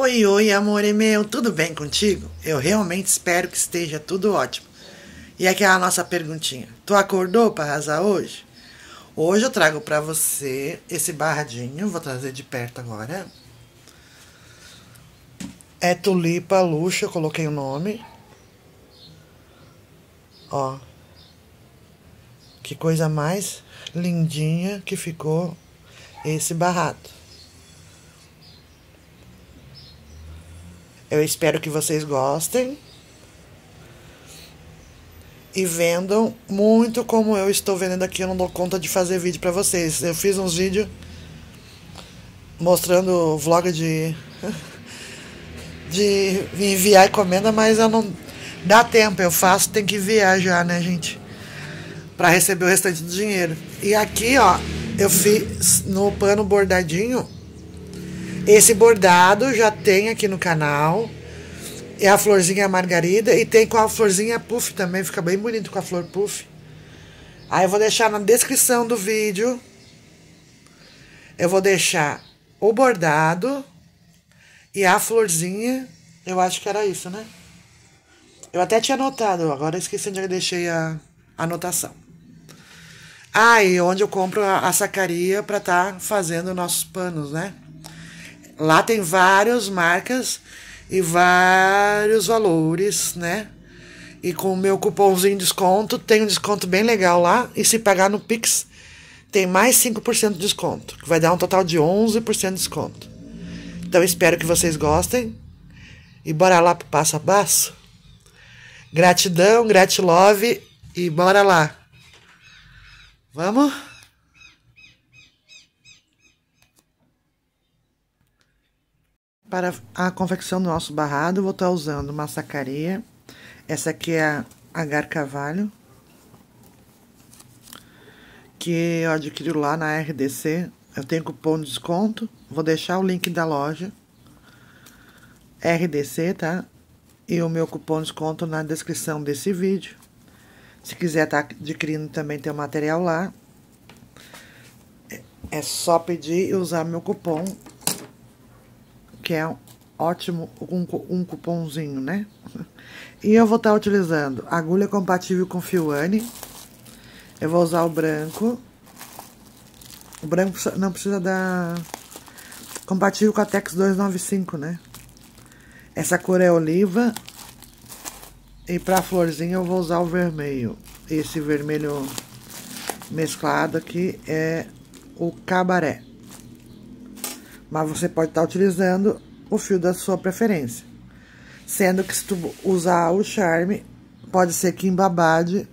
Oi, oi, amore meu, tudo bem contigo? Eu realmente espero que esteja tudo ótimo. E aqui é a nossa perguntinha: Tu acordou para arrasar hoje? Hoje eu trago para você esse barradinho, vou trazer de perto agora. É tulipa luxa, eu coloquei o nome. Ó. Que coisa mais lindinha que ficou esse barrado. Eu espero que vocês gostem e vendam muito como eu estou vendendo aqui. Eu não dou conta de fazer vídeo para vocês. Eu fiz uns vídeos mostrando vlog de de enviar encomenda, mas eu não dá tempo. Eu faço, tem que enviar já, né, gente? Para receber o restante do dinheiro. E aqui, ó, eu fiz no pano bordadinho esse bordado já tem aqui no canal. É a florzinha margarida e tem com a florzinha puff também, fica bem bonito com a flor puff. Aí eu vou deixar na descrição do vídeo. Eu vou deixar o bordado e a florzinha. Eu acho que era isso, né? Eu até tinha anotado, agora esqueci onde eu deixei a anotação. Ah, e onde eu compro a, a sacaria para estar tá fazendo nossos panos, né? Lá tem várias marcas e vários valores, né? E com o meu cupomzinho de desconto, tem um desconto bem legal lá. E se pagar no Pix, tem mais 5% de desconto, que vai dar um total de 11% de desconto. Então, espero que vocês gostem. E bora lá pro passo a passo? Gratidão, gratilove e bora lá. Vamos? Para a confecção do nosso barrado, vou estar usando uma sacaria. Essa aqui é a Agar Cavalho. Que eu adquiri lá na RDC. Eu tenho cupom de desconto. Vou deixar o link da loja. RDC, tá? E o meu cupom de desconto na descrição desse vídeo. Se quiser estar tá adquirindo também tem o material lá. É só pedir e usar meu cupom que é ótimo um, um cupomzinho, né? E eu vou estar tá utilizando agulha compatível com Fiwane. Eu vou usar o branco. O branco não precisa da... Compatível com a Tex 295, né? Essa cor é oliva. E pra florzinha eu vou usar o vermelho. Esse vermelho mesclado aqui é o cabaré mas você pode estar utilizando o fio da sua preferência. Sendo que se tu usar o charme, pode ser que embabade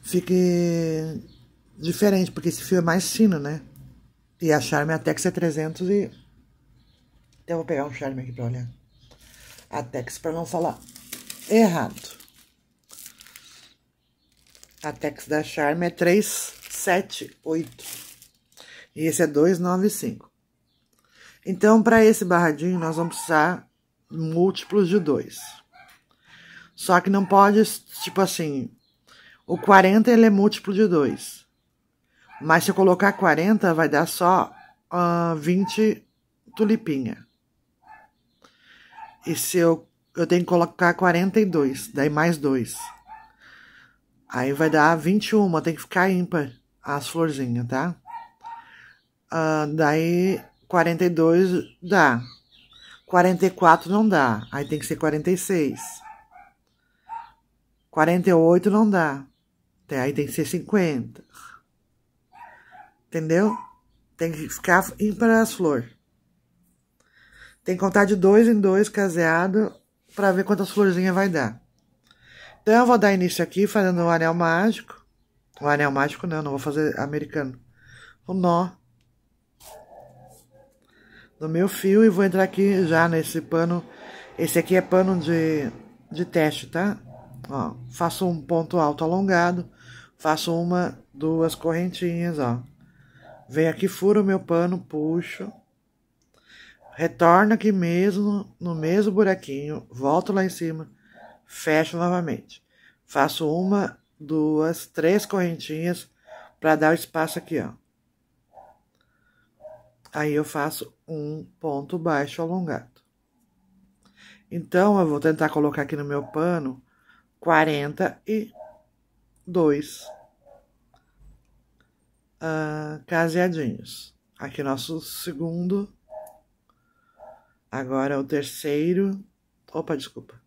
fique diferente, porque esse fio é mais fino, né? E a charme a Tex é 300 e... Então, eu vou pegar um charme aqui pra olhar. A Tex, pra não falar errado. A Tex da Charme é 378. E esse é 295. Então, para esse barradinho, nós vamos precisar múltiplos de 2. Só que não pode, tipo assim, o 40 ele é múltiplo de 2. Mas se eu colocar 40, vai dar só uh, 20 tulipinha. E se eu, eu tenho que colocar 42, daí mais 2. Aí vai dar 21, tem que ficar ímpar as florzinhas, tá? Uh, daí 42 dá. 44 não dá. Aí tem que ser 46. 48 não dá. Até aí tem que ser 50. Entendeu? Tem que ficar ímpar as flores. Tem que contar de dois em dois caseado para ver quantas florzinhas vai dar. Então eu vou dar início aqui fazendo um anel mágico. O anel mágico não, não vou fazer americano. O nó do meu fio e vou entrar aqui já nesse pano. Esse aqui é pano de, de teste, tá? Ó, faço um ponto alto alongado, faço uma, duas correntinhas, ó. Venho aqui, furo o meu pano, puxo. Retorno aqui mesmo, no mesmo buraquinho, volto lá em cima, fecho novamente. Faço uma, duas, três correntinhas para dar o espaço aqui, ó. Aí eu faço um ponto baixo alongado. Então, eu vou tentar colocar aqui no meu pano 42 uh, ah, caseadinhos. Aqui nosso segundo, agora o terceiro, opa, desculpa.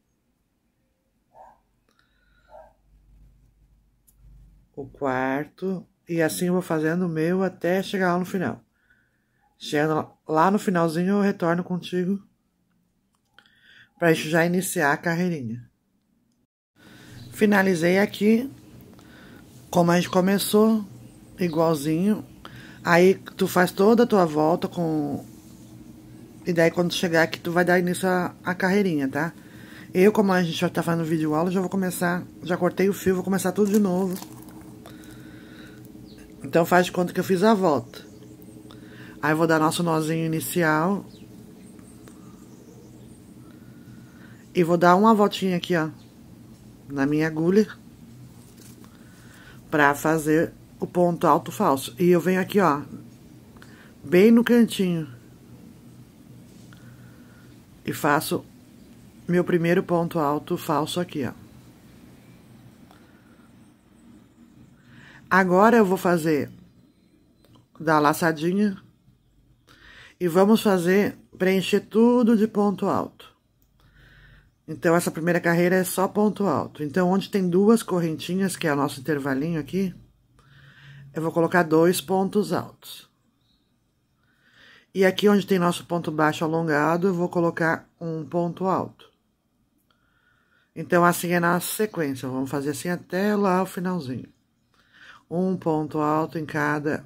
O quarto, e assim eu vou fazendo o meu até chegar lá no final. Chegando Lá no finalzinho eu retorno contigo para já iniciar a carreirinha. Finalizei aqui como a gente começou, igualzinho. Aí tu faz toda a tua volta com e daí quando chegar aqui tu vai dar início à carreirinha, tá? Eu, como a gente já tá fazendo vídeo aula, já vou começar, já cortei o fio, vou começar tudo de novo. Então faz de conta que eu fiz a volta. Aí vou dar nosso nozinho inicial. E vou dar uma voltinha aqui, ó, na minha agulha, pra fazer o ponto alto falso. E eu venho aqui, ó, bem no cantinho. E faço meu primeiro ponto alto falso aqui, ó. Agora eu vou fazer da laçadinha e vamos fazer preencher tudo de ponto alto. Então, essa primeira carreira é só ponto alto. Então, onde tem duas correntinhas, que é o nosso intervalinho aqui, eu vou colocar dois pontos altos. E aqui onde tem nosso ponto baixo alongado, eu vou colocar um ponto alto. Então, assim é na sequência. Vamos fazer assim até lá o finalzinho. Um ponto alto em cada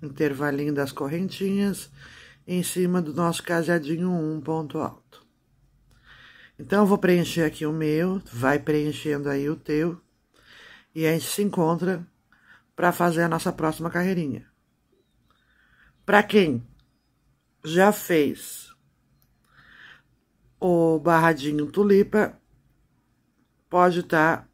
intervalinho das correntinhas em cima do nosso caseadinho um ponto alto. Então, eu vou preencher aqui o meu, vai preenchendo aí o teu, e a gente se encontra para fazer a nossa próxima carreirinha. Para quem já fez o barradinho tulipa, pode estar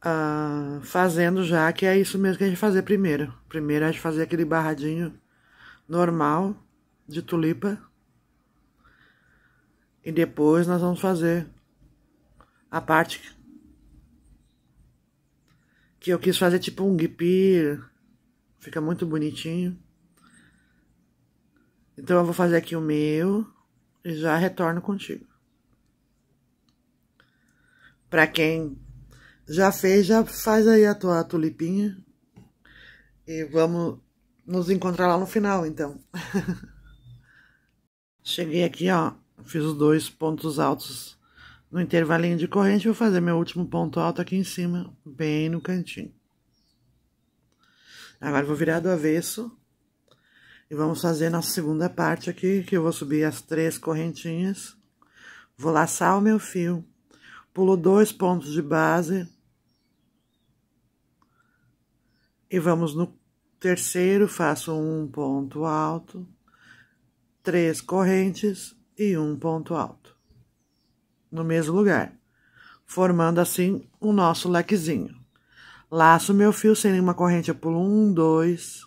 tá, uh, fazendo já, que é isso mesmo que a gente fazer primeiro. Primeiro a gente fazer aquele barradinho normal de tulipa. E depois nós vamos fazer a parte que eu quis fazer tipo um guipir. Fica muito bonitinho. Então eu vou fazer aqui o meu e já retorno contigo. Para quem já fez, já faz aí a tua tulipinha. E vamos nos encontrar lá no final, então. Cheguei aqui, ó, fiz os dois pontos altos no intervalinho de corrente, vou fazer meu último ponto alto aqui em cima, bem no cantinho. Agora vou virar do avesso e vamos fazer nossa segunda parte aqui, que eu vou subir as três correntinhas, vou laçar o meu fio, pulo dois pontos de base e vamos no Terceiro, faço um ponto alto, três correntes e um ponto alto no mesmo lugar, formando assim o nosso lequezinho. Laço meu fio sem nenhuma corrente, eu pulo um, dois.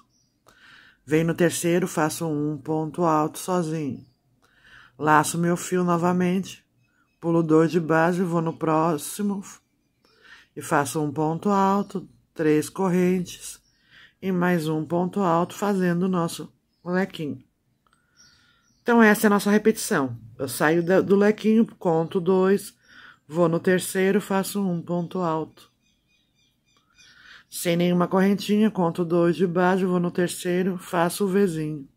Vem no terceiro, faço um ponto alto sozinho. Laço meu fio novamente, pulo dois de base, vou no próximo e faço um ponto alto, três correntes e mais um ponto alto fazendo o nosso lequinho. Então, essa é a nossa repetição. Eu saio do lequinho, conto dois, vou no terceiro, faço um ponto alto. Sem nenhuma correntinha, conto dois de baixo, vou no terceiro, faço o vizinho.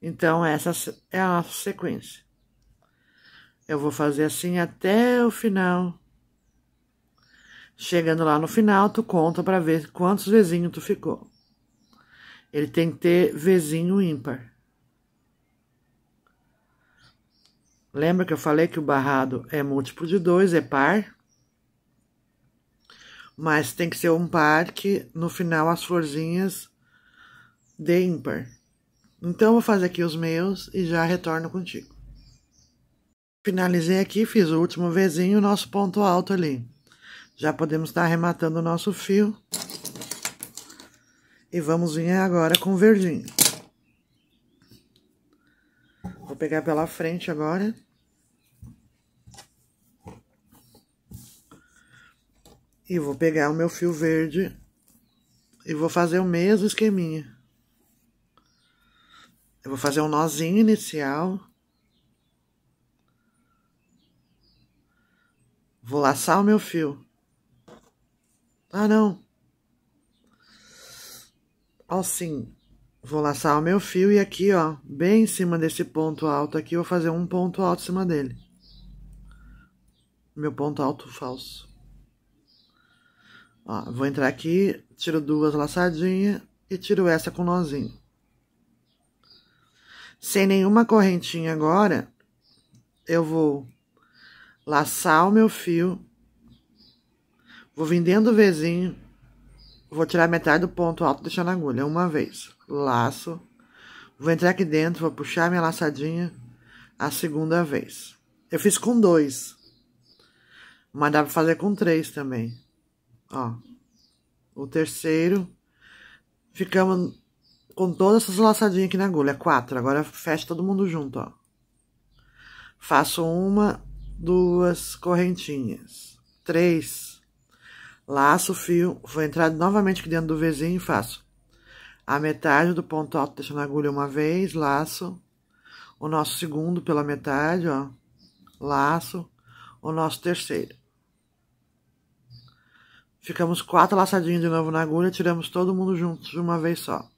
Então, essa é a nossa sequência. Eu vou fazer assim até o final Chegando lá no final, tu conta para ver quantos vizinhos tu ficou. Ele tem que ter vizinho ímpar. Lembra que eu falei que o barrado é múltiplo de dois, é par? Mas tem que ser um par que no final as florzinhas dê ímpar. Então, eu vou fazer aqui os meus e já retorno contigo. Finalizei aqui, fiz o último vizinho, nosso ponto alto ali. Já podemos estar arrematando o nosso fio. E vamos vir agora com o verdinho. Vou pegar pela frente agora. E vou pegar o meu fio verde e vou fazer o mesmo esqueminha. Eu vou fazer um nozinho inicial. Vou laçar o meu fio. Ah, não. Assim, vou laçar o meu fio e aqui, ó, bem em cima desse ponto alto aqui, vou fazer um ponto alto em cima dele. Meu ponto alto falso. Ó, vou entrar aqui, tiro duas laçadinhas e tiro essa com nozinho. Sem nenhuma correntinha agora, eu vou laçar o meu fio Vou vendendo vezinho, vou tirar metade do ponto alto deixando a agulha uma vez. Laço, vou entrar aqui dentro, vou puxar minha laçadinha a segunda vez. Eu fiz com dois, mas dá pra fazer com três também. Ó, o terceiro, ficamos com todas essas laçadinhas aqui na agulha, é quatro. Agora fecha todo mundo junto, ó. Faço uma, duas correntinhas, três, Laço o fio, vou entrar novamente aqui dentro do vizinho e faço a metade do ponto alto deixando a agulha uma vez, laço, o nosso segundo pela metade, ó, laço, o nosso terceiro. Ficamos quatro laçadinhos de novo na agulha, tiramos todo mundo juntos de uma vez só.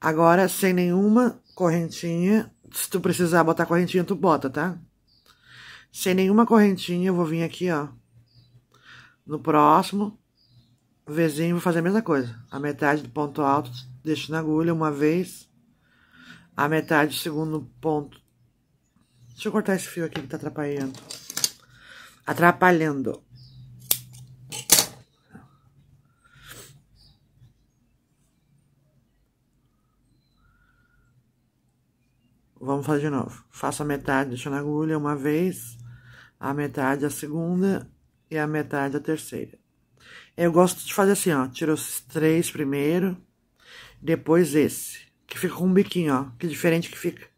Agora, sem nenhuma correntinha, se tu precisar botar correntinha, tu bota, tá? Sem nenhuma correntinha, eu vou vir aqui, ó, no próximo vizinho, vou fazer a mesma coisa. A metade do ponto alto, deixo na agulha uma vez. A metade do segundo ponto. Deixa eu cortar esse fio aqui que tá atrapalhando. Atrapalhando. Vamos fazer de novo. Faço a metade, deixo na agulha uma vez. A metade, a segunda e é a metade da terceira. Eu gosto de fazer assim, ó. Tiro os três primeiro, depois esse. Que fica com um biquinho, ó. Que é diferente que fica.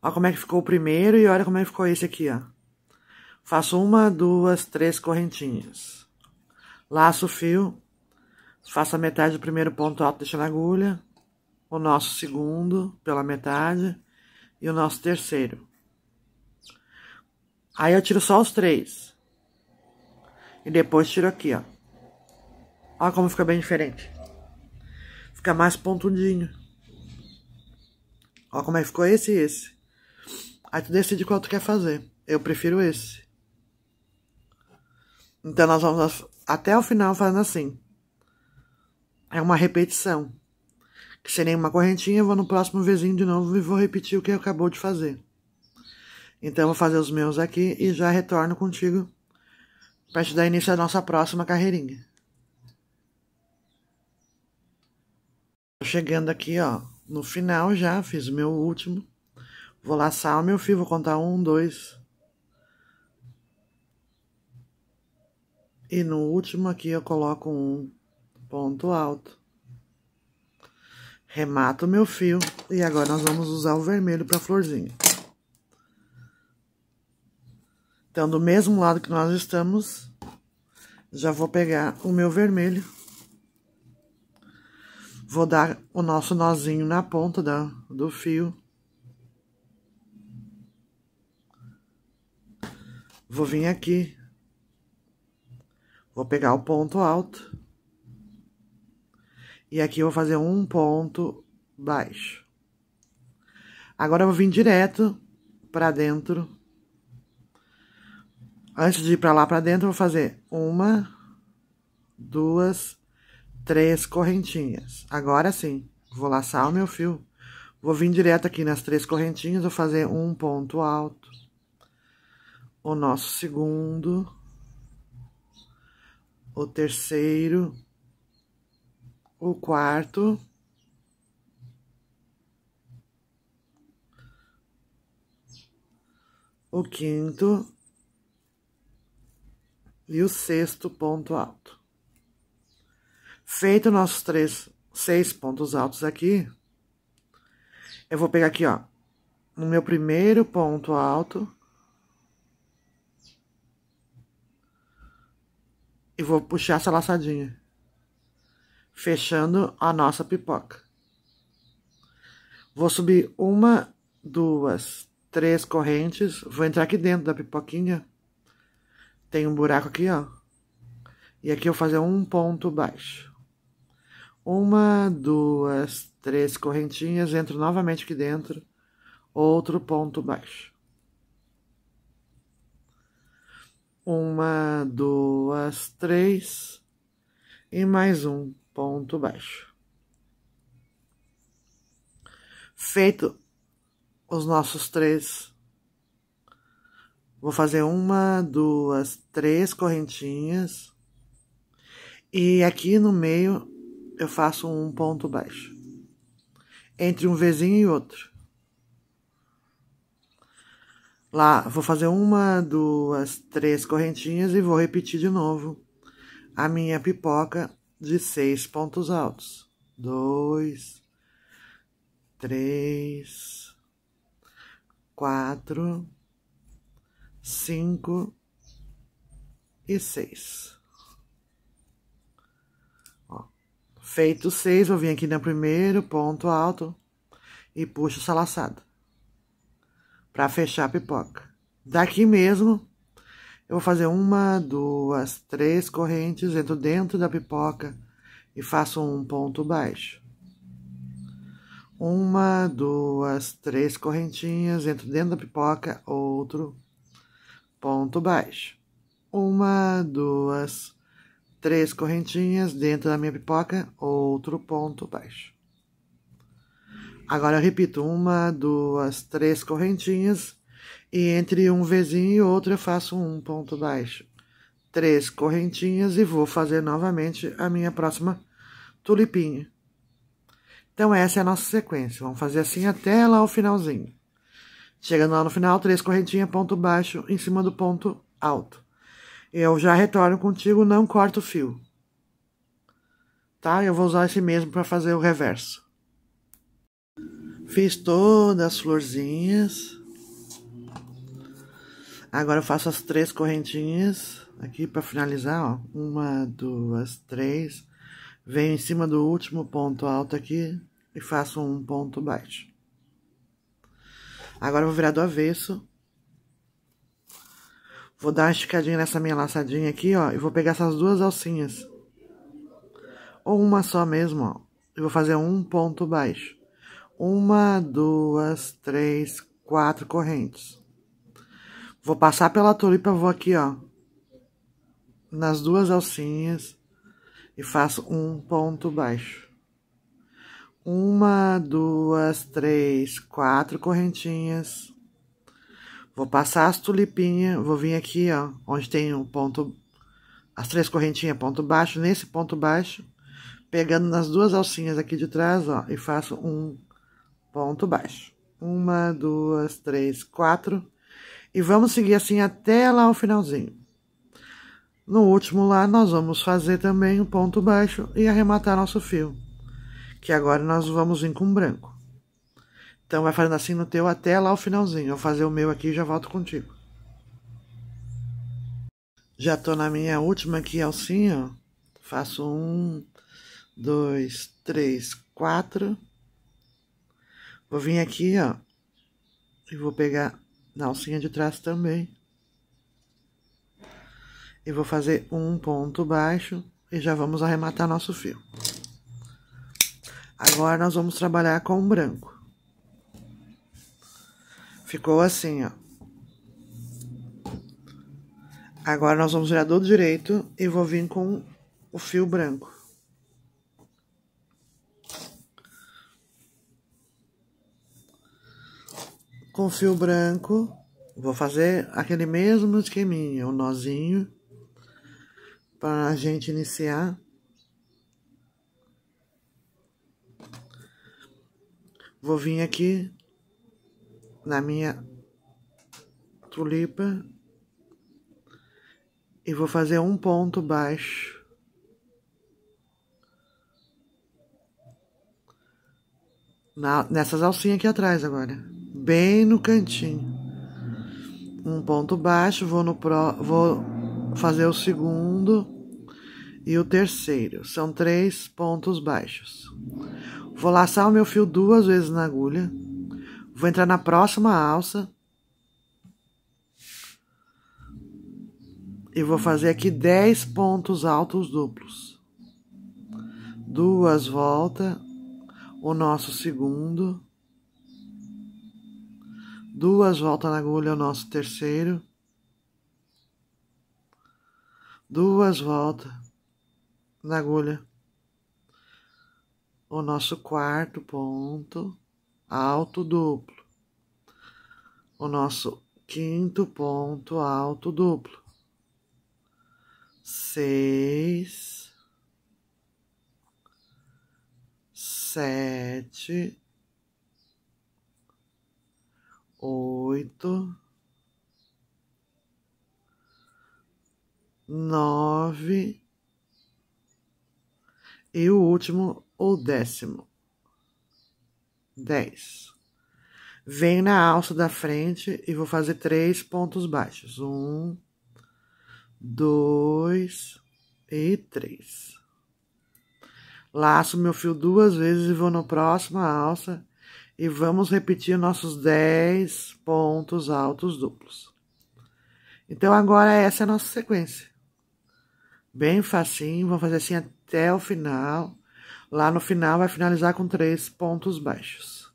Ó como é que ficou o primeiro e olha como é que ficou esse aqui, ó. Faço uma, duas, três correntinhas. Laço o fio. Faço a metade do primeiro ponto alto deixando a agulha. O nosso segundo pela metade. E o nosso terceiro. Aí eu tiro só os três. E depois tiro aqui, ó. Olha como fica bem diferente. Fica mais pontudinho. Olha como é que ficou esse e esse. Aí tu decide qual tu quer fazer. Eu prefiro esse. Então nós vamos até o final fazendo assim. É uma repetição. Que sem uma correntinha, eu vou no próximo vizinho de novo e vou repetir o que eu acabou de fazer. Então, eu vou fazer os meus aqui e já retorno contigo para te dar início à nossa próxima carreirinha. Chegando aqui, ó, no final já, fiz o meu último. Vou laçar o meu fio, vou contar um, dois. E no último aqui eu coloco um ponto alto. Remato o meu fio e agora nós vamos usar o vermelho para florzinha. Então, do mesmo lado que nós estamos, já vou pegar o meu vermelho. Vou dar o nosso nozinho na ponta da, do fio. Vou vir aqui. Vou pegar o ponto alto. E aqui eu vou fazer um ponto baixo. Agora eu vou vir direto para dentro Antes de ir para lá para dentro, vou fazer uma, duas, três correntinhas. Agora sim, vou laçar o meu fio. Vou vir direto aqui nas três correntinhas, vou fazer um ponto alto. O nosso segundo. O terceiro. O quarto. O quinto e o sexto ponto alto. Feito nossos três, seis pontos altos aqui, eu vou pegar aqui, ó, no meu primeiro ponto alto, e vou puxar essa laçadinha, fechando a nossa pipoca. Vou subir uma, duas, três correntes, vou entrar aqui dentro da pipoquinha, tem um buraco aqui, ó. E aqui eu vou fazer um ponto baixo. Uma, duas, três correntinhas, entro novamente aqui dentro, outro ponto baixo. Uma, duas, três, e mais um ponto baixo. Feito os nossos três Vou fazer uma, duas, três correntinhas. E aqui no meio eu faço um ponto baixo. Entre um vizinho e outro. Lá, vou fazer uma, duas, três correntinhas e vou repetir de novo a minha pipoca de seis pontos altos. Dois, três, quatro... 5 e 6. feito 6, vou vir aqui no primeiro ponto alto e puxo essa laçada para fechar a pipoca. Daqui mesmo, eu vou fazer uma, duas, três correntes, entro dentro da pipoca e faço um ponto baixo. Uma, duas, três correntinhas, entro dentro da pipoca, outro ponto baixo. Uma, duas, três correntinhas dentro da minha pipoca, outro ponto baixo. Agora eu repito, uma, duas, três correntinhas, e entre um vizinho e outro eu faço um ponto baixo. Três correntinhas e vou fazer novamente a minha próxima tulipinha. Então, essa é a nossa sequência. Vamos fazer assim até lá o finalzinho. Chegando lá no final, três correntinhas, ponto baixo em cima do ponto alto. Eu já retorno contigo, não corto o fio. Tá? Eu vou usar esse mesmo para fazer o reverso. Fiz todas as florzinhas. Agora eu faço as três correntinhas aqui para finalizar, ó. Uma, duas, três. Venho em cima do último ponto alto aqui e faço um ponto baixo. Agora eu vou virar do avesso. Vou dar uma esticadinha nessa minha laçadinha aqui, ó. E vou pegar essas duas alcinhas. Ou uma só mesmo, ó. E vou fazer um ponto baixo. Uma, duas, três, quatro correntes. Vou passar pela tulipa, vou aqui, ó. Nas duas alcinhas. E faço um ponto baixo. Uma, duas, três, quatro correntinhas. Vou passar as tulipinhas, vou vir aqui, ó, onde tem um ponto, as três correntinhas, ponto baixo, nesse ponto baixo, pegando nas duas alcinhas aqui de trás, ó, e faço um ponto baixo. Uma, duas, três, quatro. E vamos seguir assim até lá o finalzinho. No último lá, nós vamos fazer também um ponto baixo e arrematar nosso fio que agora nós vamos vir com branco. Então, vai fazendo assim no teu até lá o finalzinho. Eu vou fazer o meu aqui e já volto contigo. Já tô na minha última aqui, alcinha, assim, ó. Faço um, dois, três, quatro. Vou vir aqui, ó. E vou pegar na alcinha de trás também. E vou fazer um ponto baixo. E já vamos arrematar nosso fio. Agora nós vamos trabalhar com o branco. Ficou assim, ó. Agora nós vamos virar do direito e vou vir com o fio branco. Com o fio branco, vou fazer aquele mesmo esqueminha, o um nozinho, para a gente iniciar. Vou vir aqui na minha tulipa e vou fazer um ponto baixo. Na, nessas alcinhas aqui atrás agora, bem no cantinho. Um ponto baixo, vou no pro, vou fazer o segundo e o terceiro. São três pontos baixos. Vou laçar o meu fio duas vezes na agulha. Vou entrar na próxima alça. E vou fazer aqui dez pontos altos duplos. Duas voltas, o nosso segundo. Duas voltas na agulha, o nosso terceiro. Duas voltas da agulha. O nosso quarto ponto alto duplo. O nosso quinto ponto alto duplo. Seis, sete, oito, nove, e o último, ou décimo. 10. Venho na alça da frente e vou fazer três pontos baixos. Um, dois e três. Laço meu fio duas vezes e vou na próxima alça e vamos repetir nossos dez pontos altos duplos. Então, agora essa é a nossa sequência. Bem facinho, vamos fazer assim até até o final. Lá no final vai finalizar com três pontos baixos.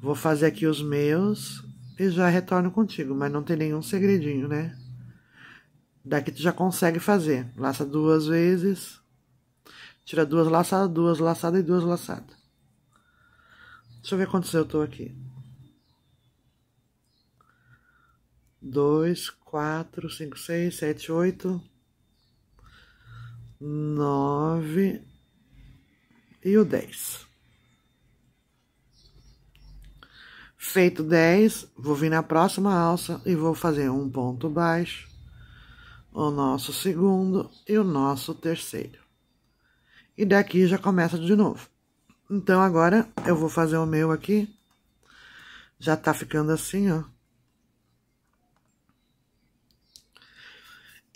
Vou fazer aqui os meus e já retorno contigo, mas não tem nenhum segredinho, né? Daqui tu já consegue fazer. Laça duas vezes, tira duas laçadas, duas laçadas e duas laçadas. Deixa eu ver quantos eu tô aqui. Dois, quatro, cinco, seis, sete, oito nove e o dez. Feito 10, vou vir na próxima alça e vou fazer um ponto baixo, o nosso segundo e o nosso terceiro. E daqui já começa de novo. Então, agora, eu vou fazer o meu aqui. Já tá ficando assim, ó.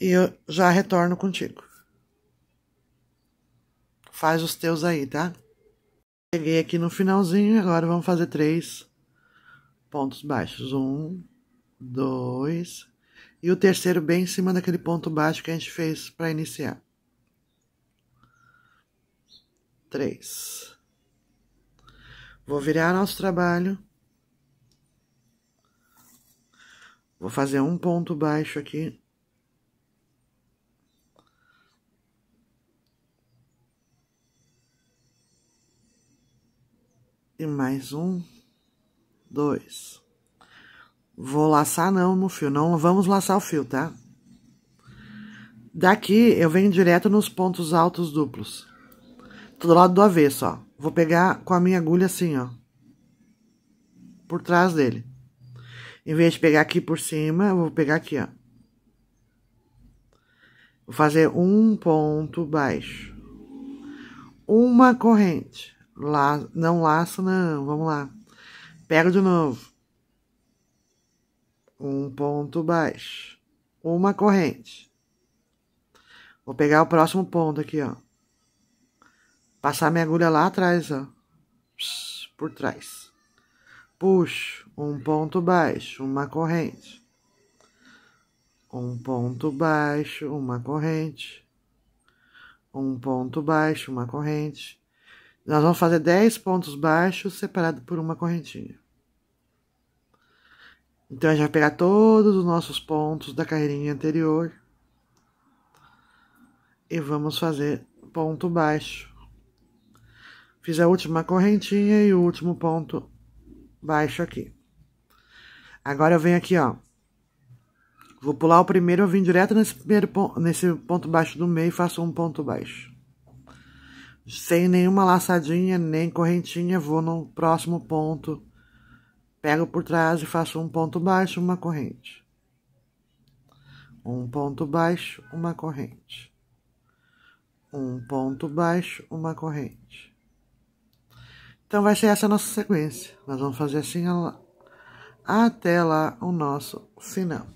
E eu já retorno contigo. Faz os teus aí, tá? Cheguei aqui no finalzinho, agora vamos fazer três pontos baixos. Um, dois, e o terceiro bem em cima daquele ponto baixo que a gente fez para iniciar. Três. Vou virar nosso trabalho. Vou fazer um ponto baixo aqui. e mais um, dois. Vou laçar não no fio, não vamos laçar o fio, tá? Daqui eu venho direto nos pontos altos duplos. Tô do lado do avesso, ó. Vou pegar com a minha agulha assim, ó. Por trás dele. Em vez de pegar aqui por cima, eu vou pegar aqui, ó. Vou fazer um ponto baixo. Uma corrente. La... Não laço, não. Vamos lá. Pego de novo. Um ponto baixo. Uma corrente. Vou pegar o próximo ponto aqui, ó. Passar minha agulha lá atrás, ó. Por trás. Puxo. Um ponto baixo. Uma corrente. Um ponto baixo. Uma corrente. Um ponto baixo. Uma corrente nós vamos fazer 10 pontos baixos separados por uma correntinha. Então, a gente vai pegar todos os nossos pontos da carreirinha anterior e vamos fazer ponto baixo. Fiz a última correntinha e o último ponto baixo aqui. Agora eu venho aqui, ó. Vou pular o primeiro, eu vim direto nesse, primeiro, nesse ponto baixo do meio e faço um ponto baixo sem nenhuma laçadinha nem correntinha, vou no próximo ponto, pego por trás e faço um ponto baixo, uma corrente. Um ponto baixo, uma corrente. Um ponto baixo, uma corrente. Então, vai ser essa a nossa sequência. Nós vamos fazer assim até lá o nosso final.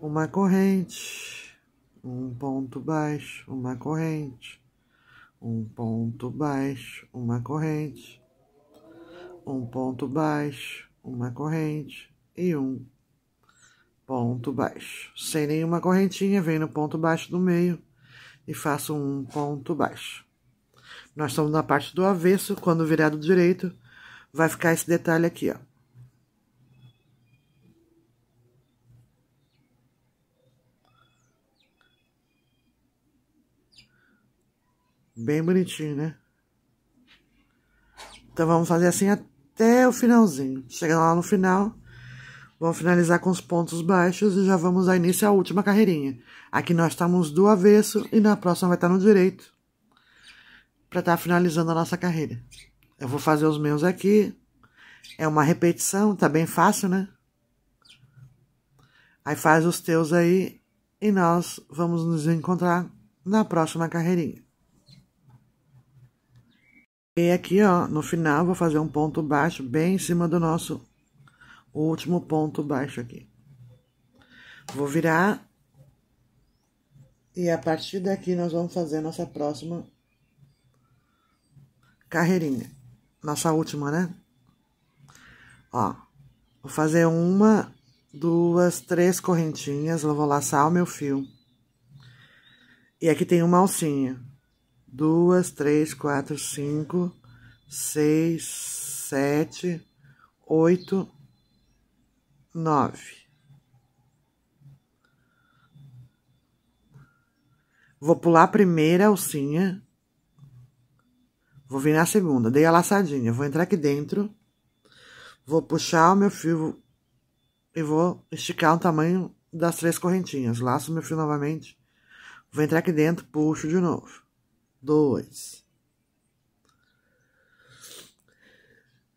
Uma corrente um ponto baixo, uma corrente, um ponto baixo, uma corrente, um ponto baixo, uma corrente e um ponto baixo. Sem nenhuma correntinha, vem no ponto baixo do meio e faço um ponto baixo. Nós estamos na parte do avesso, quando virado do direito, vai ficar esse detalhe aqui, ó. Bem bonitinho, né? Então vamos fazer assim até o finalzinho. Chegando lá no final, vamos finalizar com os pontos baixos e já vamos dar início à última carreirinha. Aqui nós estamos do avesso e na próxima vai estar no direito. Para estar tá finalizando a nossa carreira. Eu vou fazer os meus aqui. É uma repetição, tá bem fácil, né? Aí faz os teus aí e nós vamos nos encontrar na próxima carreirinha. E aqui, ó, no final, vou fazer um ponto baixo bem em cima do nosso último ponto baixo aqui. Vou virar. E a partir daqui, nós vamos fazer nossa próxima carreirinha. Nossa última, né? Ó, vou fazer uma, duas, três correntinhas. Eu vou laçar o meu fio. E aqui tem uma alcinha duas, três, quatro, cinco, seis, sete, oito, nove. Vou pular a primeira alcinha. Vou vir na segunda. Dei a laçadinha. Vou entrar aqui dentro. Vou puxar o meu fio e vou esticar o tamanho das três correntinhas. Laço meu fio novamente. Vou entrar aqui dentro, puxo de novo dois.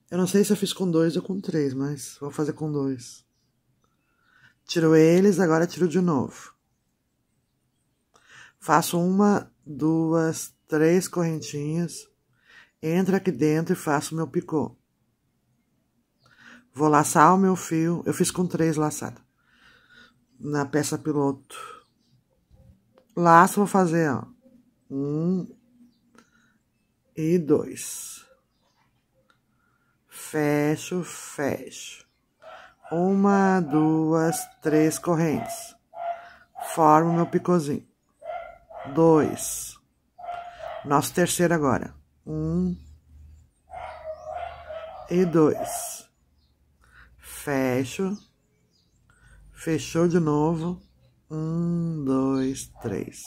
Eu não sei se eu fiz com dois ou com três, mas vou fazer com dois. Tiro eles, agora tiro de novo. Faço uma, duas, três correntinhas. Entro aqui dentro e faço meu picô. Vou laçar o meu fio. Eu fiz com três laçadas. Na peça piloto. Laço, vou fazer, ó um e dois. Fecho, fecho. Uma, duas, três correntes. Formo meu picozinho. Dois. Nosso terceiro agora. Um e dois. Fecho. Fechou de novo. Um, dois, três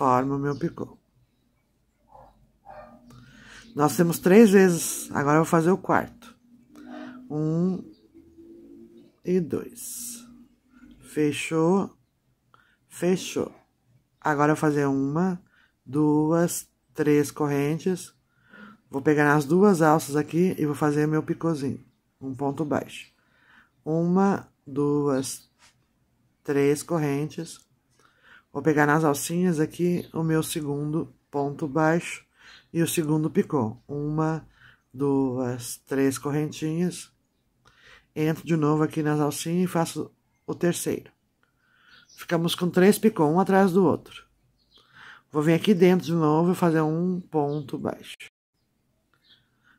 forma o meu picô. Nós temos três vezes, agora eu vou fazer o quarto. Um e dois. Fechou, fechou. Agora eu vou fazer uma, duas, três correntes. Vou pegar as duas alças aqui e vou fazer meu picôzinho, um ponto baixo. Uma, duas, três correntes Vou pegar nas alcinhas aqui o meu segundo ponto baixo e o segundo picô. Uma, duas, três correntinhas. Entro de novo aqui nas alcinhas e faço o terceiro. Ficamos com três picô, um atrás do outro. Vou vir aqui dentro de novo e fazer um ponto baixo.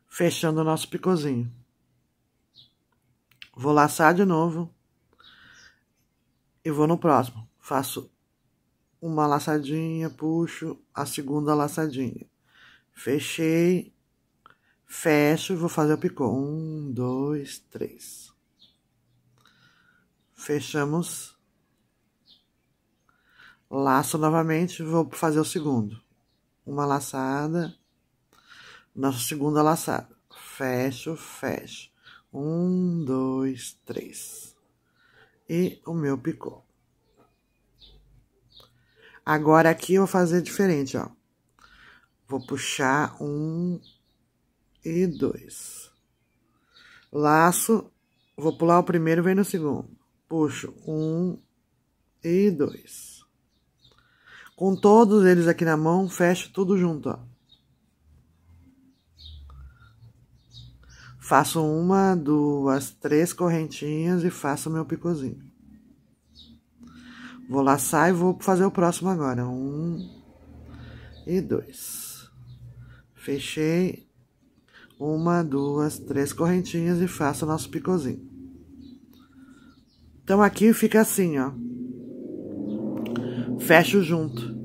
Fechando o nosso picôzinho. Vou laçar de novo. E vou no próximo. Faço uma laçadinha, puxo a segunda laçadinha. Fechei, fecho e vou fazer o picô. Um, dois, três. Fechamos. Laço novamente, vou fazer o segundo. Uma laçada, nossa segunda laçada. Fecho, fecho. Um, dois, três. E o meu picô. Agora, aqui eu vou fazer diferente, ó. Vou puxar um e dois. Laço, vou pular o primeiro, vem no segundo. Puxo um e dois. Com todos eles aqui na mão, fecho tudo junto, ó. Faço uma, duas, três correntinhas e faço meu picozinho. Vou laçar e vou fazer o próximo agora. Um e dois. Fechei uma, duas, três correntinhas e faço o nosso picozinho. Então, aqui fica assim, ó. Fecho junto.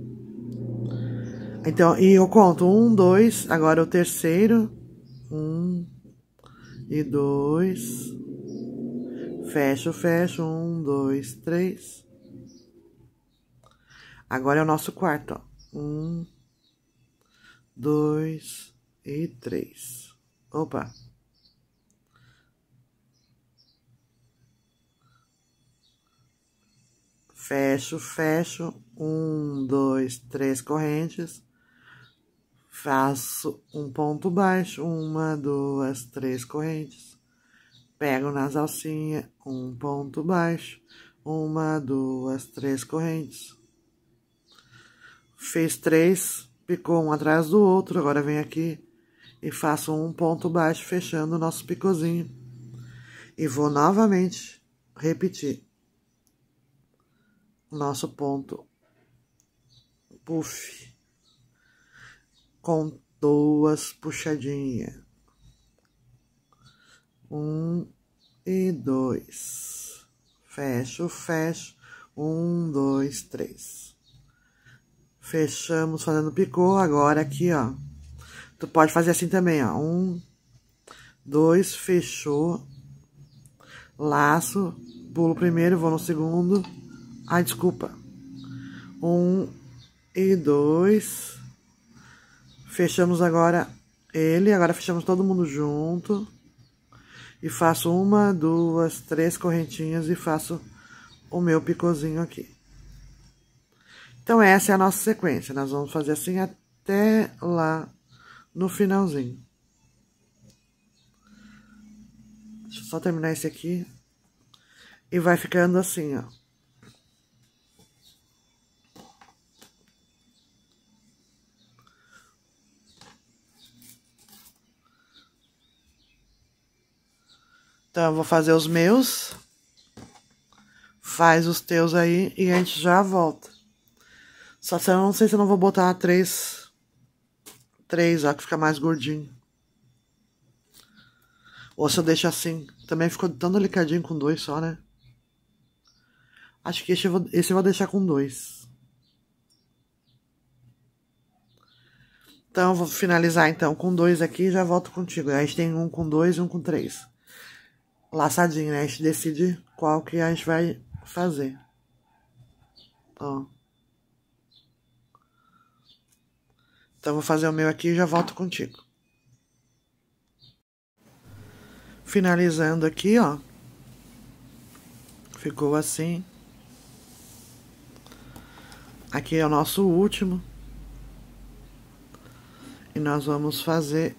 Então, e eu conto um, dois, agora o terceiro. Um e dois. Fecho, fecho, um, dois, três. Agora é o nosso quarto, ó. Um, dois e três. Opa! Fecho, fecho. Um, dois, três correntes. Faço um ponto baixo. Uma, duas, três correntes. Pego nas alcinhas. Um ponto baixo. Uma, duas, três correntes Fez três, picou um atrás do outro, agora vem aqui e faço um ponto baixo fechando o nosso picozinho. E vou novamente repetir o nosso ponto puff com duas puxadinhas. Um e dois. Fecho, fecho. Um, dois, três. Fechamos fazendo picô, agora aqui, ó. Tu pode fazer assim também, ó. Um, dois, fechou, laço, pulo primeiro, vou no segundo. Ai, desculpa. Um e dois. Fechamos agora ele, agora fechamos todo mundo junto. E faço uma, duas, três correntinhas e faço o meu picôzinho aqui. Então, essa é a nossa sequência. Nós vamos fazer assim até lá no finalzinho. Deixa eu só terminar esse aqui. E vai ficando assim, ó. Então, eu vou fazer os meus. Faz os teus aí e a gente já volta. Só se eu não sei se eu não vou botar três. Três, ó, que fica mais gordinho. Ou se eu deixo assim. Também ficou tão delicadinho com dois só, né? Acho que esse eu vou, esse eu vou deixar com dois. Então, vou finalizar então com dois aqui e já volto contigo. Aí a gente tem um com dois e um com três. Laçadinho, né? A gente decide qual que a gente vai fazer. Ó. Então vou fazer o meu aqui e já volto contigo. Finalizando aqui, ó. Ficou assim. Aqui é o nosso último. E nós vamos fazer...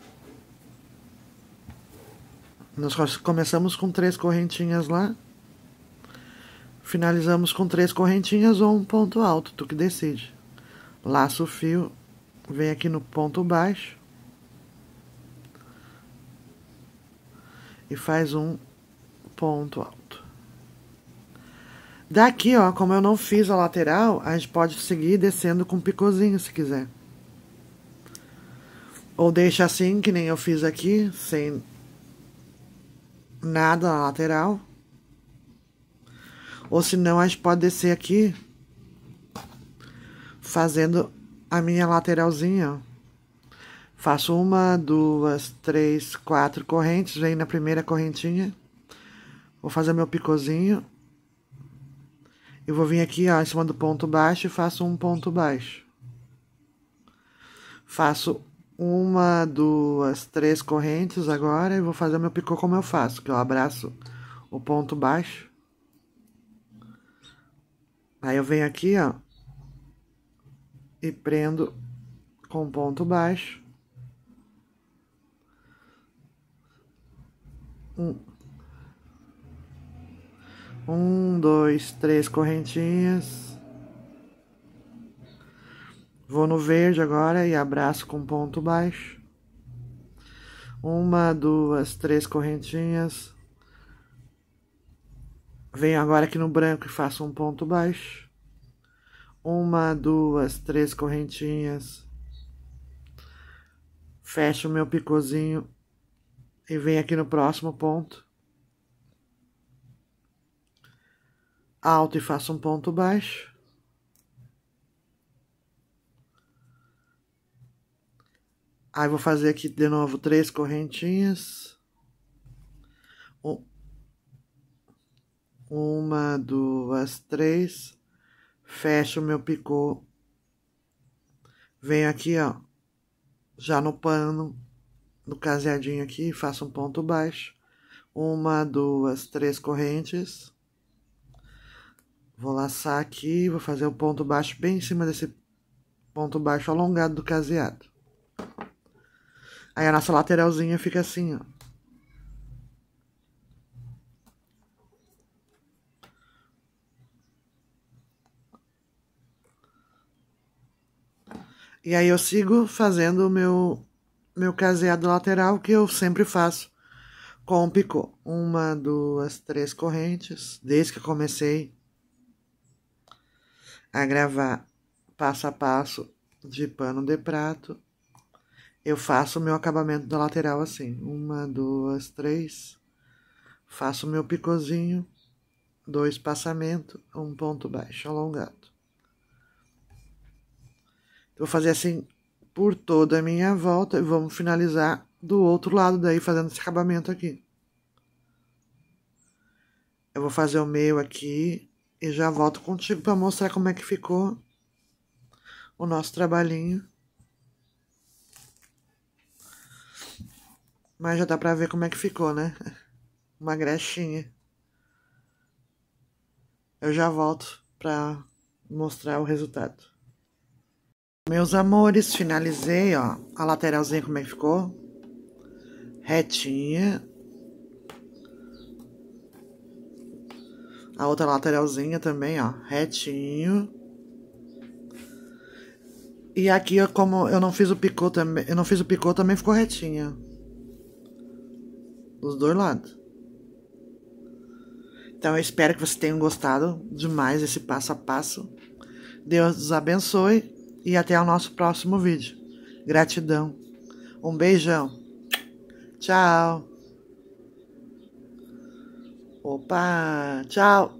Nós começamos com três correntinhas lá. Finalizamos com três correntinhas ou um ponto alto, tu que decide. Laço o fio vem aqui no ponto baixo e faz um ponto alto. Daqui, ó, como eu não fiz a lateral, a gente pode seguir descendo com picozinho picôzinho, se quiser. Ou deixa assim, que nem eu fiz aqui, sem nada na lateral. Ou se não, a gente pode descer aqui, fazendo a minha lateralzinha. Faço uma, duas, três, quatro correntes, venho na primeira correntinha. Vou fazer meu picozinho. Eu vou vir aqui, ó, em cima do ponto baixo e faço um ponto baixo. Faço uma, duas, três correntes agora e vou fazer meu picô como eu faço, que eu abraço o ponto baixo. Aí eu venho aqui, ó, e prendo com ponto baixo. Um, dois, três correntinhas. Vou no verde agora e abraço com ponto baixo. Uma, duas, três correntinhas. Venho agora aqui no branco e faço um ponto baixo uma, duas, três correntinhas. Fecho o meu picôzinho e venho aqui no próximo ponto. Alto e faço um ponto baixo. Aí, vou fazer aqui de novo três correntinhas. Um, uma, duas, três fecho o meu picô, venho aqui, ó, já no pano, no caseadinho aqui, faço um ponto baixo, uma, duas, três correntes, vou laçar aqui, vou fazer o um ponto baixo bem em cima desse ponto baixo alongado do caseado. Aí a nossa lateralzinha fica assim, ó. E aí eu sigo fazendo o meu, meu caseado lateral, que eu sempre faço com o picô. Uma, duas, três correntes, desde que comecei a gravar passo a passo de pano de prato, eu faço o meu acabamento da lateral assim. Uma, duas, três. Faço o meu picozinho, dois passamento, um ponto baixo alongado. Vou fazer assim por toda a minha volta e vamos finalizar do outro lado daí, fazendo esse acabamento aqui. Eu vou fazer o meio aqui e já volto contigo para mostrar como é que ficou o nosso trabalhinho. Mas já dá pra ver como é que ficou, né? Uma grechinha. Eu já volto pra mostrar o resultado. Meus amores, finalizei, ó, a lateralzinha como é que ficou? Retinha. A outra lateralzinha também, ó, retinho. E aqui, como eu não fiz o picô também, eu não fiz o picô também ficou retinha. Dos dois lados. Então, eu espero que vocês tenham gostado demais desse passo a passo. Deus os abençoe e até o nosso próximo vídeo. Gratidão. Um beijão. Tchau. Opa, tchau.